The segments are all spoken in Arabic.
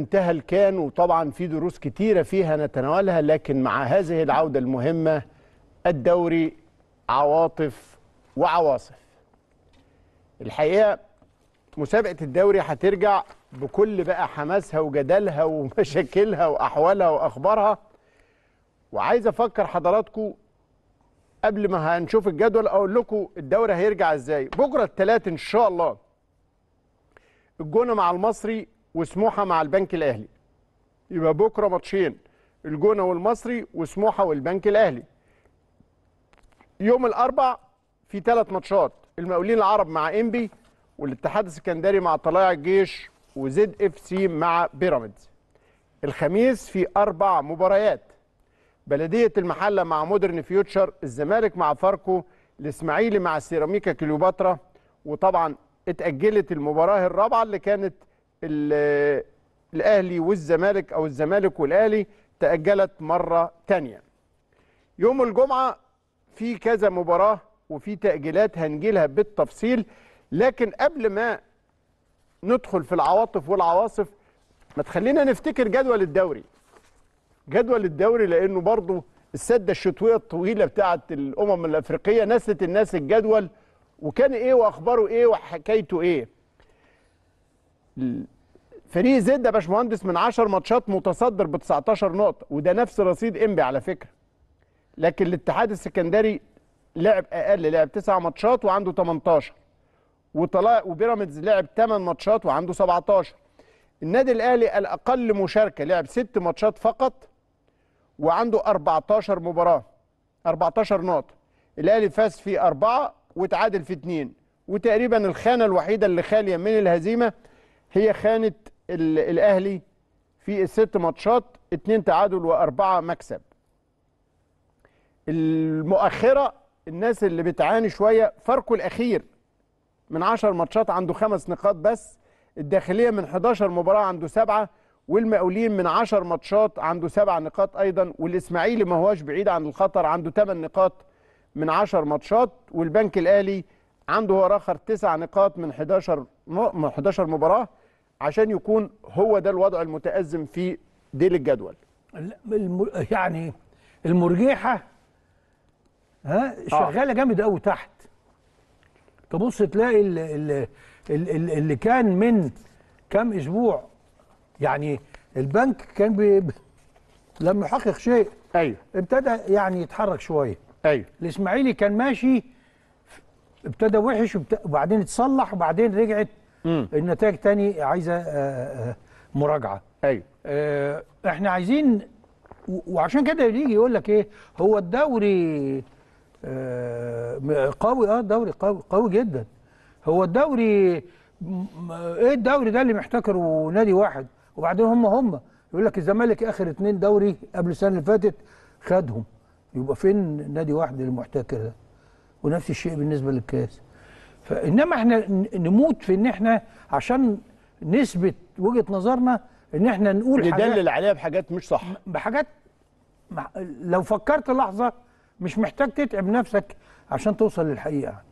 انتهى الكان وطبعا في دروس كتيرة فيها نتناولها لكن مع هذه العودة المهمة الدوري عواطف وعواصف الحقيقة مسابقة الدوري هترجع بكل بقى حماسها وجدالها ومشاكلها وأحوالها وأخبارها وعايز أفكر حضراتكم قبل ما هنشوف الجدول أقول لكم الدوري هيرجع إزاي بكرة الثلاث إن شاء الله الجونة مع المصري وسموحه مع البنك الاهلي يبقى بكره ماتشين الجونه والمصري وسموحه والبنك الاهلي يوم الاربع في ثلاث ماتشات المقاولين العرب مع انبي والاتحاد السكندري مع طلائع الجيش وزد اف سي مع بيراميدز الخميس في اربع مباريات بلديه المحله مع مودرن فيوتشر الزمالك مع فاركو الاسماعيلي مع سيراميكا كليوباترا وطبعا اتاجلت المباراه الرابعه اللي كانت الاهلي والزمالك او الزمالك والاهلي تاجلت مره ثانيه يوم الجمعه في كذا مباراه وفي تاجيلات هنجيلها بالتفصيل لكن قبل ما ندخل في العواطف والعواصف ما تخلينا نفتكر جدول الدوري جدول الدوري لانه برضه السده الشتويه الطويله بتاعه الامم الافريقيه نست الناس الجدول وكان ايه واخباره ايه وحكايته ايه فريق زد يا باشمهندس من 10 ماتشات متصدر ب 19 نقطه وده نفس رصيد انبي على فكره لكن الاتحاد السكندري لعب اقل لعب 9 ماتشات وعنده 18 وطلع وبيراميدز لعب 8 ماتشات وعنده 17 النادي الاهلي الاقل مشاركه لعب 6 ماتشات فقط وعنده 14 مباراه 14 نقطه الاهلي فاز في أربعة وتعادل في اثنين وتقريبا الخانه الوحيده اللي خاليه من الهزيمه هي خانت الاهلي في الست ماتشات اتنين تعادل واربعه مكسب المؤخره الناس اللي بتعاني شويه فرقه الاخير من 10 ماتشات عنده خمس نقاط بس الداخليه من 11 مباراه عنده سبعه والمقاولين من 10 ماتشات عنده سبع نقاط ايضا والاسماعيلي ما هواش بعيد عن الخطر عنده 8 نقاط من 10 ماتشات والبنك الاهلي عنده هو الاخر 9 نقاط من 11 من 11 مباراه عشان يكون هو ده الوضع المتأزم في ديل الجدول يعني المرجيحة ها آه. شغالة جامد قوي تحت تبص تلاقي اللي, اللي كان من كام اسبوع يعني البنك كان بي لم يحقق شيء ايوه ابتدى يعني يتحرك شويه ايوه الاسماعيلي كان ماشي ابتدى وحش وبعدين اتصلح وبعدين رجعت مم. النتائج تاني عايزه آه، آه، آه، مراجعه ايوه احنا عايزين وعشان كده يجي يقول لك ايه هو الدوري قوي اه الدوري قوي قوي جدا هو الدوري ايه الدوري ده اللي محتكره نادي واحد وبعدين هم هم يقول لك الزمالك اخر اتنين دوري قبل السنه اللي فاتت خدهم يبقى فين نادي واحد اللي محتكر ده ونفس الشيء بالنسبه للكاس فانما احنا نموت في ان احنا عشان نثبت وجهه نظرنا ان احنا نقول ندلل عليها بحاجات مش صح بحاجات لو فكرت لحظه مش محتاج تتعب نفسك عشان توصل للحقيقه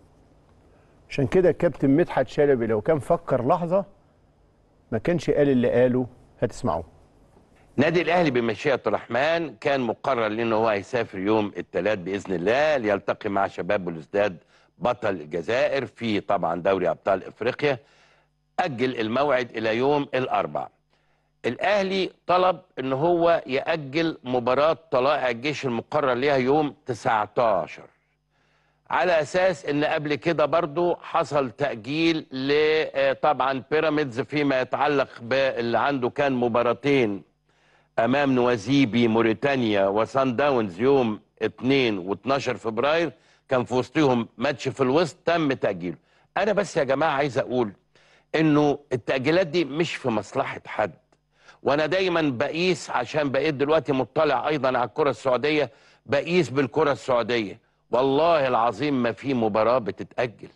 عشان كده الكابتن مدحت شلبي لو كان فكر لحظه ما كانش قال اللي قاله هتسمعوه نادي الاهلي بمشيئه الرحمن كان مقرر لانه هو هيسافر يوم الثلاث باذن الله ليلتقي مع شباب بلوزداد بطل الجزائر في طبعا دوري ابطال افريقيا اجل الموعد الى يوم الاربعاء الاهلي طلب ان هو ياجل مباراه طلائع الجيش المقرر ليها يوم 19 على اساس ان قبل كده برضو حصل تاجيل ل آه، طبعا بيراميدز فيما يتعلق باللي عنده كان مباراتين امام نوازيبي موريتانيا وسان داونز يوم 2 و12 فبراير كان في وسطهم ماتش في الوسط تم تاجيله انا بس يا جماعه عايز اقول انه التاجيلات دي مش في مصلحه حد وانا دايما بقيس عشان بقيت دلوقتي مطلع ايضا على الكره السعوديه بقيس بالكره السعوديه والله العظيم ما في مباراه بتتاجل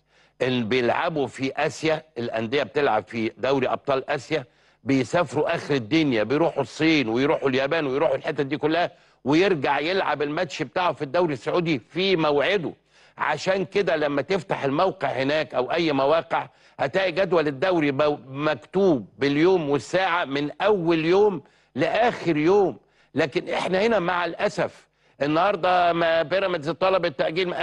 اللي بيلعبوا في اسيا الانديه بتلعب في دوري ابطال اسيا بيسافروا اخر الدنيا بيروحوا الصين ويروحوا اليابان ويروحوا الحتت دي كلها ويرجع يلعب الماتش بتاعه في الدوري السعودي في موعده عشان كده لما تفتح الموقع هناك او اي مواقع هتلاقي جدول الدوري مكتوب باليوم والساعه من اول يوم لاخر يوم لكن احنا هنا مع الاسف النهارده ما بيراميدز طلب التاجيل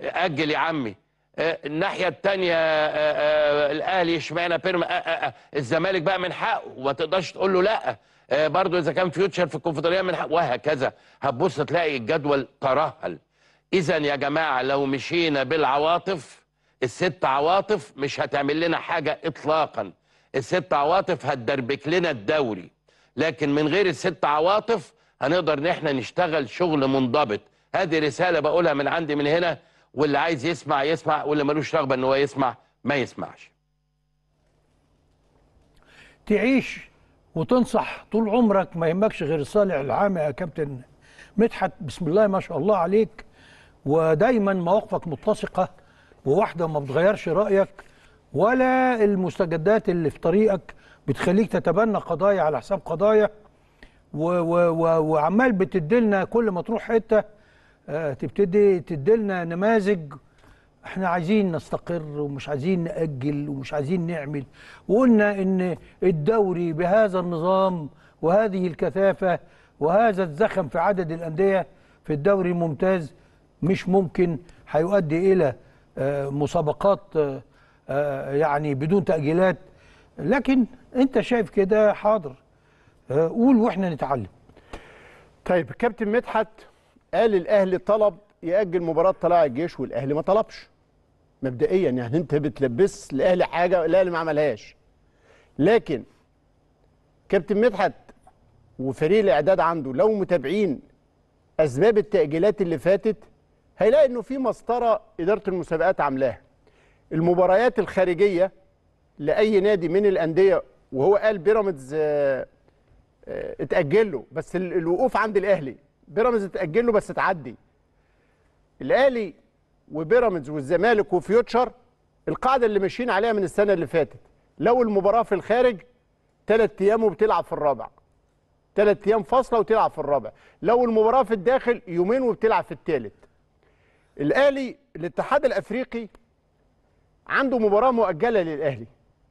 اجل يا عمي الناحيه الثانيه الاهلي اشمعنى الزمالك بقى من حقه وما تقدرش تقول له لا برضه اذا كان فيوتشر في الكونفدراليه من حقه وهكذا هتبص تلاقي الجدول ترهل اذا يا جماعه لو مشينا بالعواطف الست عواطف مش هتعمل لنا حاجه اطلاقا الست عواطف هتدربك لنا الدوري لكن من غير الست عواطف هنقدر ان احنا نشتغل شغل منضبط هذه رساله بقولها من عندي من هنا واللي عايز يسمع يسمع واللي ملوش رغبه ان هو يسمع ما يسمعش تعيش وتنصح طول عمرك ما يهمكش غير الصالح العام يا كابتن مدحت بسم الله ما شاء الله عليك ودايما مواقفك متسقه وواحده ما بتغيرش رايك ولا المستجدات اللي في طريقك بتخليك تتبنى قضايا على حساب قضايا وعمال بتدلنا كل ما تروح حته آه، تبتدي تدلنا نماذج احنا عايزين نستقر ومش عايزين نأجل ومش عايزين نعمل وقلنا ان الدوري بهذا النظام وهذه الكثافة وهذا الزخم في عدد الأندية في الدوري الممتاز مش ممكن هيؤدي الى آه، مسابقات آه، آه، يعني بدون تاجيلات لكن انت شايف كده حاضر قول واحنا نتعلم طيب كابتن مدحت قال الاهلي طلب ياجل مباراه طلائع الجيش والاهلي ما طلبش مبدئيا يعني انت بتلبس الاهلي حاجه الاهلي ما عملهاش لكن كابتن مدحت وفريق الاعداد عنده لو متابعين اسباب التاجيلات اللي فاتت هيلاقي انه في مسطره اداره المسابقات عاملاها المباريات الخارجيه لاي نادي من الانديه وهو قال بيراميدز آه، آه، اتاجل له بس الوقوف عند الاهلي بيراميدز اتاجل له بس اتعدي الاهلي وبيراميدز والزمالك وفيوتشر القاعده اللي ماشيين عليها من السنه اللي فاتت لو المباراه في الخارج ثلاث ايام وبتلعب في الرابع ثلاث ايام فاصله وتلعب في الرابع لو المباراه في الداخل يومين وبتلعب في الثالث الاهلي الاتحاد الافريقي عنده مباراه مؤجله للاهلي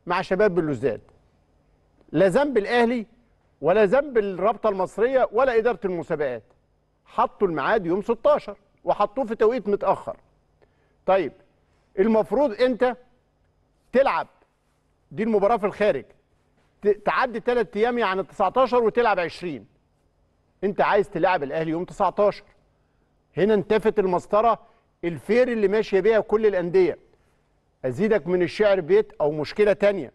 مع شباب بلوزداد لا ذنب الاهلي ولا ذنب الرابطه المصريه ولا اداره المسابقات حطوا الميعاد يوم 16 وحطوه في توقيت متاخر طيب المفروض انت تلعب دي المباراه في الخارج تعدي ثلاث ايام يعني 19 وتلعب 20 انت عايز تلعب الاهلي يوم 19 هنا انتفت المسطره الفير اللي ماشيه بيها كل الانديه ازيدك من الشعر بيت او مشكله تانية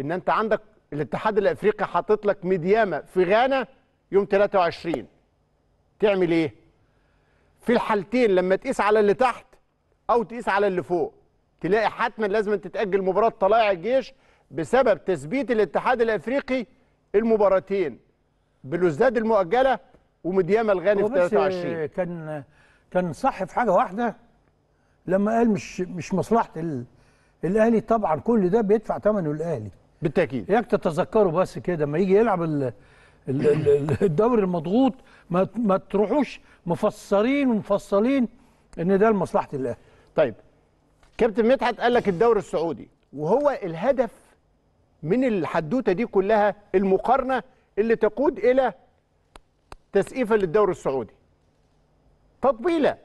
ان انت عندك الاتحاد الافريقي حاطط لك مديامه في غانا يوم 23 تعمل ايه في الحالتين لما تقيس على اللي تحت او تقيس على اللي فوق تلاقي حتما لازم تتاجل مباراه طلائع الجيش بسبب تثبيت الاتحاد الافريقي المباراتين بلوزداد المؤجله ومديامه الغاني في 23 كان كان صح في حاجه واحده لما قال مش مش مصلحه الاهلي طبعا كل ده بيدفع ثمنه الاهلي بالتاكيد اياك تتذكروا بس كده لما يجي يلعب الدوري المضغوط ما ما تروحوش مفسرين ومفصلين ان ده لمصلحه الاهلي طيب كابتن مدحت قال لك الدوري السعودي وهو الهدف من الحدوته دي كلها المقارنه اللي تقود الى تسقيفه للدوري السعودي تطبيله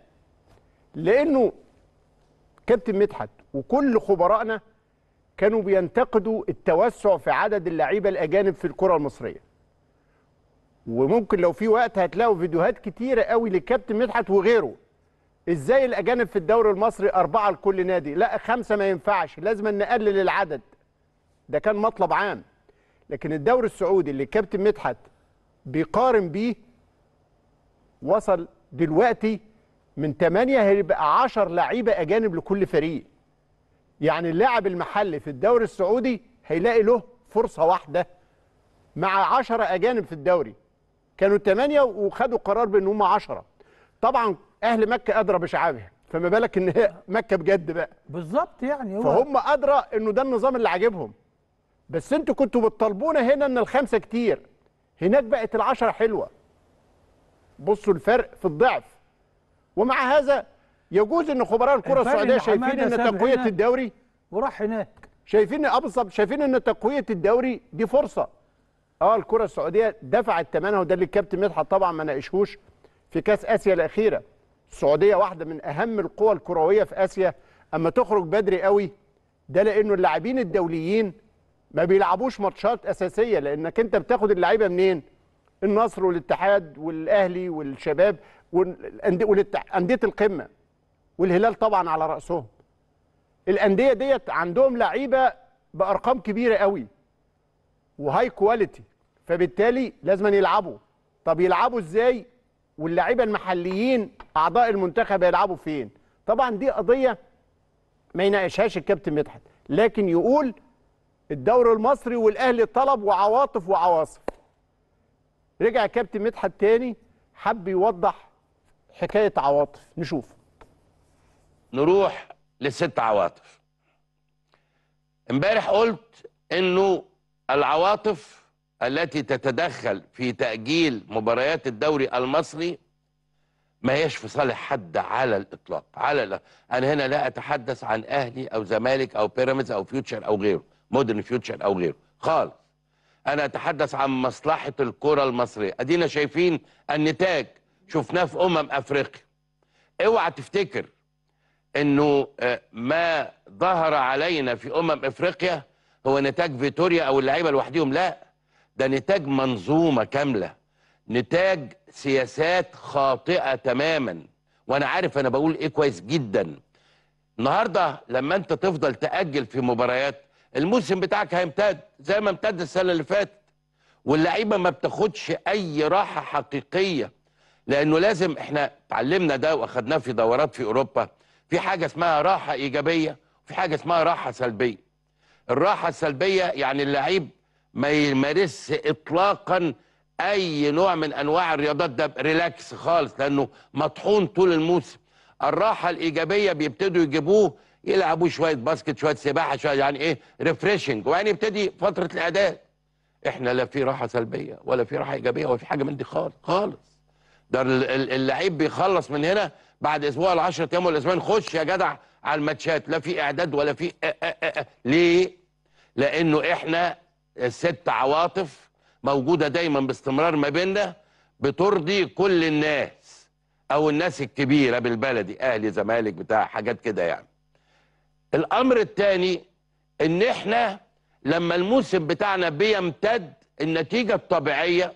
لانه كابتن مدحت وكل خبرائنا كانوا بينتقدوا التوسع في عدد اللعيبه الاجانب في الكره المصريه وممكن لو في وقت هتلاقوا فيديوهات كتيره قوي للكابتن مدحت وغيره ازاي الاجانب في الدوري المصري اربعه لكل نادي لا خمسه ما ينفعش لازم نقلل العدد ده كان مطلب عام لكن الدوري السعودي اللي الكابتن مدحت بيقارن بيه وصل دلوقتي من 8 هيبقى 10 لعيبه اجانب لكل فريق يعني اللاعب المحلي في الدوري السعودي هيلاقي له فرصه واحده مع 10 اجانب في الدوري كانوا 8 وخدوا قرار بان هم 10 طبعا اهل مكه ادرى بشعابها فما بالك ان هي مكه بجد بقى بالظبط يعني هو فهم ادرى انه ده النظام اللي عاجبهم بس انتوا كنتوا بتطالبونا هنا ان الخمسه كتير هناك بقت العشره حلوه بصوا الفرق في الضعف ومع هذا يجوز ان خبراء الكره السعوديه شايفين ان تقويه الدوري وراح هناك شايفين ابصب شايفين ان تقويه الدوري دي فرصه اه الكره السعوديه دفعت ثمنها وده اللي الكابتن مدحت طبعا ما ناقشهوش في كاس اسيا الاخيره السعوديه واحده من اهم القوى الكرويه في اسيا اما تخرج بدري قوي ده لانه اللاعبين الدوليين ما بيلعبوش ماتشات اساسيه لانك انت بتاخد اللعيبه منين النصر والاتحاد والاهلي والشباب وانديه القمه والهلال طبعا على راسهم الانديه ديت عندهم لعيبه بارقام كبيره قوي وهاي كواليتي فبالتالي لازم يلعبوا طب يلعبوا ازاي واللعيبه المحليين اعضاء المنتخب هيلعبوا فين طبعا دي قضيه ما يناقشهاش الكابتن مدحت لكن يقول الدوري المصري والاهلي طلب وعواطف وعواصف رجع كابتن مدحت تاني حب يوضح حكايه عواطف نشوف نروح لست عواطف امبارح قلت انه العواطف التي تتدخل في تاجيل مباريات الدوري المصري ما هيش في صالح حد على الاطلاق على لا. انا هنا لا اتحدث عن اهلي او زمالك او بيراميدز او فيوتشر او غيره مودرن فيوتشر او غيره خالص انا اتحدث عن مصلحه الكره المصريه ادينا شايفين النتاج شفناه في امم افريقيا اوعى تفتكر انه آه، ما ظهر علينا في امم افريقيا هو نتاج فيتوريا او اللعيبه لوحدهم لا ده نتاج منظومه كامله نتاج سياسات خاطئه تماما وانا عارف انا بقول ايه كويس جدا النهارده لما انت تفضل تاجل في مباريات الموسم بتاعك هيمتد زي ما امتد السنه اللي فاتت واللعيبه ما بتاخدش اي راحه حقيقيه لانه لازم احنا اتعلمنا ده واخدناه في دورات في اوروبا في حاجه اسمها راحه ايجابيه وفي حاجه اسمها راحه سلبيه الراحه السلبيه يعني اللعيب ما يمارسش اطلاقا اي نوع من انواع الرياضات ده ريلاكس خالص لانه مطحون طول الموسم الراحه الايجابيه بيبتدوا يجيبوه يلعبوا شويه باسكت شويه سباحه شويه يعني ايه ريفريشنج وبعدين يبتدي فتره الاعداد احنا لا في راحه سلبيه ولا في راحه ايجابيه ولا في حاجه من دي خالص خالص ده اللعيب بيخلص من هنا بعد اسبوع ال 10 ايام ولا اسبوعين خش يا جدع على الماتشات لا في اعداد ولا في أه أه أه. ليه؟ لانه احنا ست عواطف موجوده دايما باستمرار ما بيننا بترضي كل الناس او الناس الكبيره بالبلدي اهلي زمالك بتاع حاجات كده يعني الامر الثاني ان احنا لما الموسم بتاعنا بيمتد النتيجه الطبيعيه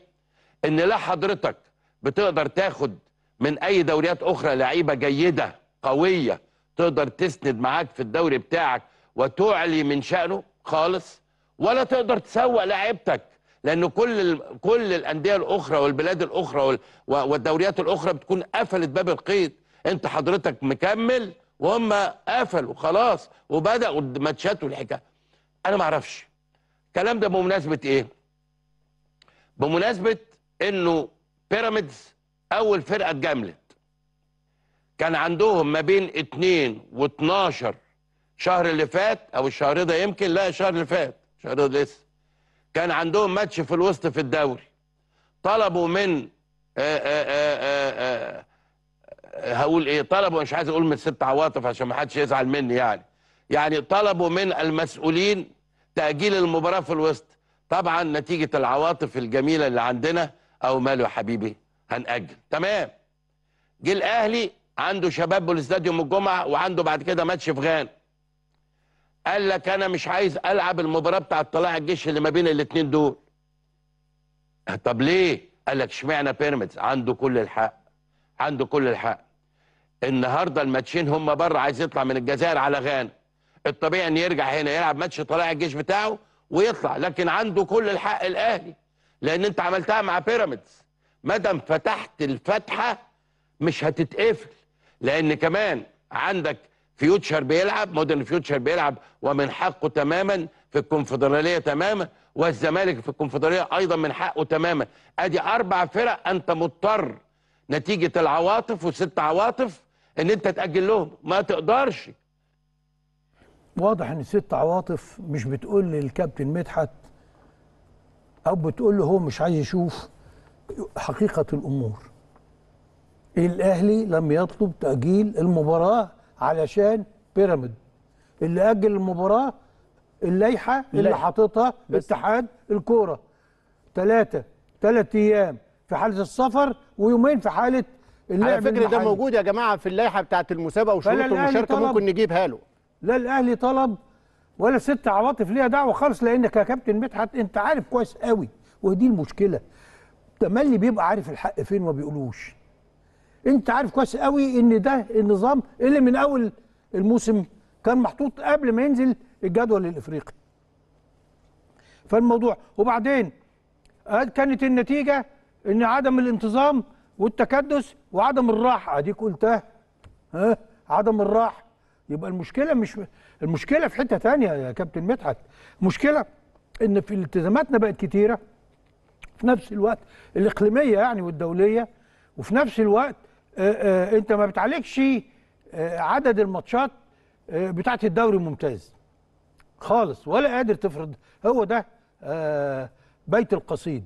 ان لا حضرتك بتقدر تاخد من اي دوريات اخرى لعيبه جيده قويه تقدر تسند معاك في الدوري بتاعك وتعلي من شانه خالص ولا تقدر تسوق لعيبتك لان كل ال... كل الانديه الاخرى والبلاد الاخرى وال... والدوريات الاخرى بتكون قفلت باب القيد انت حضرتك مكمل وهم قفلوا خلاص وبداوا الماتشات والحكايه انا ما اعرفش الكلام ده بمناسبه ايه بمناسبه انه بيراميدز اول فرقه اتجملت كان عندهم ما بين 2 و12 شهر اللي فات او الشهر ده يمكن لا الشهر اللي فات الشهر ده لسه كان عندهم ماتش في الوسط في الدوري طلبوا من آآ آه، آآ آه، آآ آه، هقول ايه طلبوا مش عايز اقول من ست عواطف عشان ما حدش يزعل مني يعني يعني طلبوا من المسؤولين تاجيل المباراه في الوسط طبعا نتيجه العواطف الجميله اللي عندنا او ماله يا حبيبي هنأجل تمام جه الاهلي عنده شباب بالاستاديوم الجمعه وعنده بعد كده ماتش في غانا قال لك انا مش عايز العب المباراه بتاع طلائع الجيش اللي ما بين الاثنين دول طب ليه قال لك اشمعنى بيراميدز عنده كل الحق عنده كل الحق النهارده الماتشين هم بره عايز يطلع من الجزائر على غانا الطبيعي ان يرجع هنا يلعب ماتش طلائع الجيش بتاعه ويطلع لكن عنده كل الحق الاهلي لان انت عملتها مع بيراميدز ما دام فتحت الفتحه مش هتتقفل لان كمان عندك فيوتشر بيلعب مودرن فيوتشر بيلعب ومن حقه تماما في الكونفدراليه تماما والزمالك في الكونفدراليه ايضا من حقه تماما ادي اربع فرق انت مضطر نتيجه العواطف وست عواطف ان انت تاجل لهم ما تقدرش واضح ان الست عواطف مش بتقول للكابتن مدحت او بتقول له هو مش عايز يشوف حقيقه الامور الاهلي لم يطلب تاجيل المباراه علشان بيراميد اللي اجل المباراه اللائحه اللي حاططها اتحاد الكوره ثلاثه ثلاث ايام في حاله السفر ويومين في حاله على فكرة ده موجود يا جماعة في اللائحة بتاعة المسابقة وشروط المشاركة ممكن نجيبها له لا الأهلي طلب ولا ست عواطف ليها دعوة خالص لأنك يا كابتن مدحت أنت عارف كويس قوي ودي المشكلة تملي بيبقى عارف الحق فين وما بيقولوش أنت عارف كويس قوي إن ده النظام اللي من أول الموسم كان محطوط قبل ما ينزل الجدول الإفريقي فالموضوع وبعدين آه، كانت النتيجة إن عدم الانتظام والتكدس وعدم الراحه اديك قلتها ها عدم الراحه يبقى المشكله مش المشكله في حته ثانيه يا كابتن مدحت المشكله ان في التزاماتنا بقت كتيره في نفس الوقت الاقليميه يعني والدوليه وفي نفس الوقت آآ آآ انت ما بتعالجش عدد الماتشات بتاعت الدوري الممتاز خالص ولا قادر تفرض هو ده بيت القصيد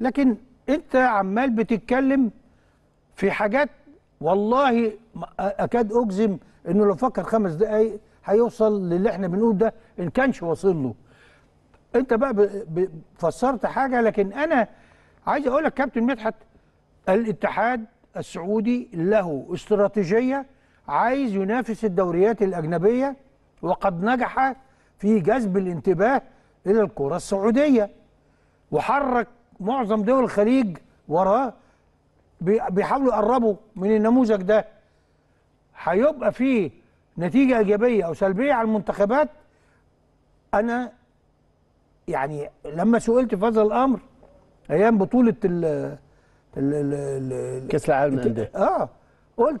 لكن انت عمال بتتكلم في حاجات والله اكاد اجزم انه لو فكر خمس دقائق هيوصل للي احنا بنقول ده ان كانش واصل له انت بقى فسرت حاجه لكن انا عايز اقول لك كابتن مدحت الاتحاد السعودي له استراتيجيه عايز ينافس الدوريات الاجنبيه وقد نجح في جذب الانتباه الى الكره السعوديه وحرك معظم دول الخليج وراه بيحاولوا يقربوا من النموذج ده هيبقى فيه نتيجه ايجابيه او سلبيه على المنتخبات انا يعني لما سئلت في هذا الامر ايام بطوله ال كاس العالم للانديه اه قلت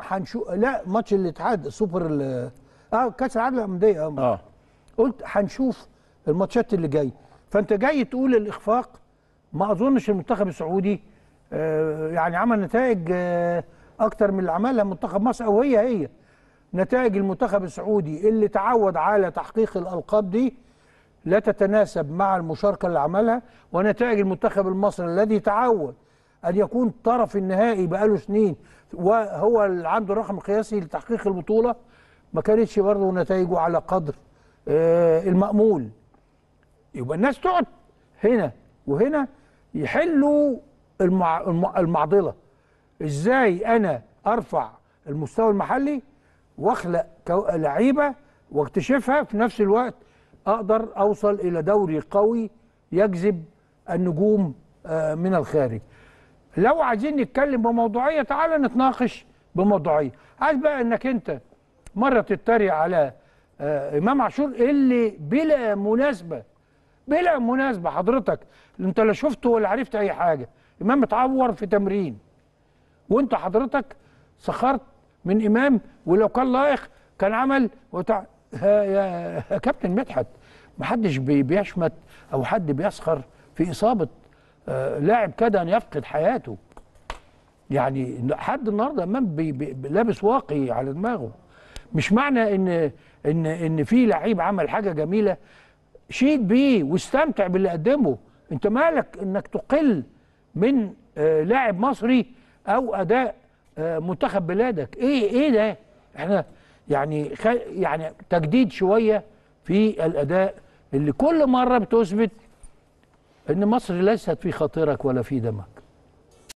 هنشوف لا ماتش الاتحاد السوبر اه كاس العالم للانديه اه, آه. قلت هنشوف الماتشات اللي جايه فانت جاي تقول الاخفاق ما اظنش المنتخب السعودي آه، يعني عمل نتائج آه، اكتر من اللي عملها منتخب مصر او هي هي نتائج المنتخب السعودي اللي تعود على تحقيق الالقاب دي لا تتناسب مع المشاركه اللي عملها ونتائج المنتخب المصري الذي تعود ان يكون طرف النهائي بقاله سنين وهو اللي عنده الرقم القياسي لتحقيق البطوله ما كانتش برضه نتائجه على قدر آه، المأمول يبقى الناس تقعد هنا وهنا يحلوا المع... المعضله ازاي انا ارفع المستوى المحلي واخلق كو... لعيبه واكتشفها في نفس الوقت اقدر اوصل الى دوري قوي يجذب النجوم آه، من الخارج لو عايزين نتكلم بموضوعيه تعال نتناقش بموضوعيه عايز بقى انك انت مره تتريق على آه، امام عاشور اللي بلا مناسبه بلا مناسبه حضرتك انت لا شفته ولا عرفت اي حاجه امام اتعور في تمرين وانت حضرتك سخرت من امام ولو كان لائق كان عمل وتع... يا كابتن مدحت محدش بيشمت او حد بيسخر في اصابه آه، لاعب كاد ان يفقد حياته يعني حد النهارده امام بي بي لابس واقي على دماغه مش معنى ان ان ان في لعيب عمل حاجه جميله شيد بيه واستمتع باللي قدمه انت مالك انك تقل من آه، لاعب مصري او اداء آه، منتخب بلادك ايه ايه ده احنا يعني يعني تجديد شويه في الاداء اللي كل مره بتثبت ان مصر ليست في خاطرك ولا في دمك